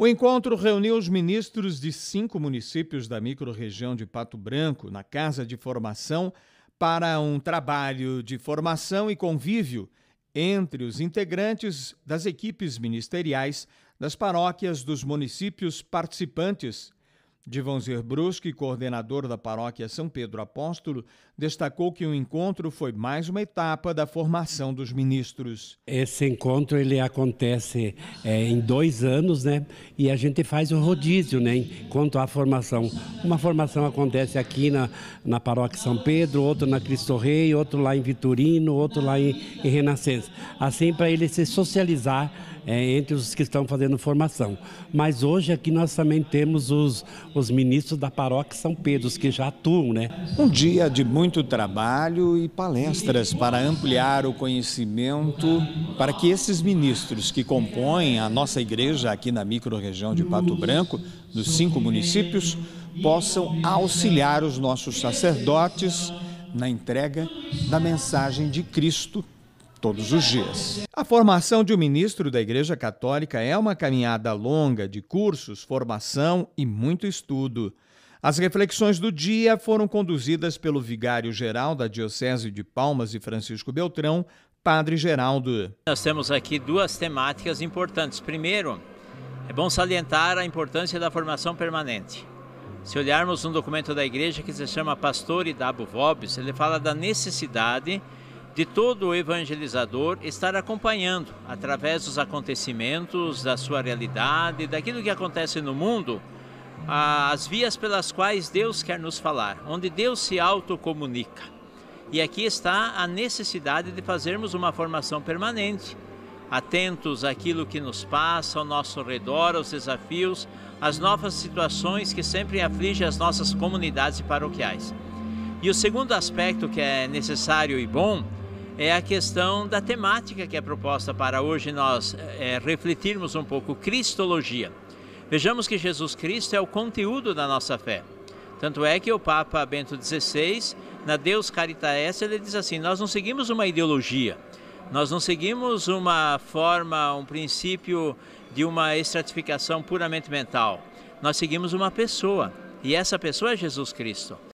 O encontro reuniu os ministros de cinco municípios da microrregião de Pato Branco na Casa de Formação para um trabalho de formação e convívio entre os integrantes das equipes ministeriais das paróquias dos municípios participantes Divanzer Brusque, coordenador da paróquia São Pedro Apóstolo, destacou que o encontro foi mais uma etapa da formação dos ministros. Esse encontro ele acontece é, em dois anos, né? E a gente faz o rodízio, né? Quanto à formação, uma formação acontece aqui na, na paróquia São Pedro, outro na Cristo Rei, outro lá em Vitorino, outro lá em, em Renascença. Assim para ele se socializar é, entre os que estão fazendo formação. Mas hoje aqui nós também temos os os ministros da paróquia São Pedro, que já atuam, né? Um dia de muito trabalho e palestras para ampliar o conhecimento para que esses ministros que compõem a nossa igreja aqui na microrregião de Pato Branco, dos cinco municípios, possam auxiliar os nossos sacerdotes na entrega da mensagem de Cristo todos os dias. A formação de um ministro da Igreja Católica é uma caminhada longa de cursos, formação e muito estudo. As reflexões do dia foram conduzidas pelo vigário-geral da Diocese de Palmas e Francisco Beltrão, Padre Geraldo. Nós temos aqui duas temáticas importantes. Primeiro, é bom salientar a importância da formação permanente.','////////////////////////////////////////////////////////////////////////////////////////////////////////////////////////////////////////////////////////////////////////////////////////////////////////////////////////////////////////////////////////////////////////////////////////////////////////////////////////////////////////////////////////////////////////////////////// Se se olharmos um documento da da Igreja que chama ele fala necessidade de todo evangelizador estar acompanhando através dos acontecimentos, da sua realidade, daquilo que acontece no mundo, as vias pelas quais Deus quer nos falar, onde Deus se autocomunica. E aqui está a necessidade de fazermos uma formação permanente, atentos àquilo que nos passa ao nosso redor, aos desafios, às novas situações que sempre afligem as nossas comunidades paroquiais. E o segundo aspecto que é necessário e bom é a questão da temática que é proposta para hoje nós é, refletirmos um pouco Cristologia. Vejamos que Jesus Cristo é o conteúdo da nossa fé. Tanto é que o Papa Bento XVI, na Deus Caritas, Est, ele diz assim: nós não seguimos uma ideologia, nós não seguimos uma forma, um princípio de uma estratificação puramente mental. Nós seguimos uma pessoa, e essa pessoa é Jesus Cristo.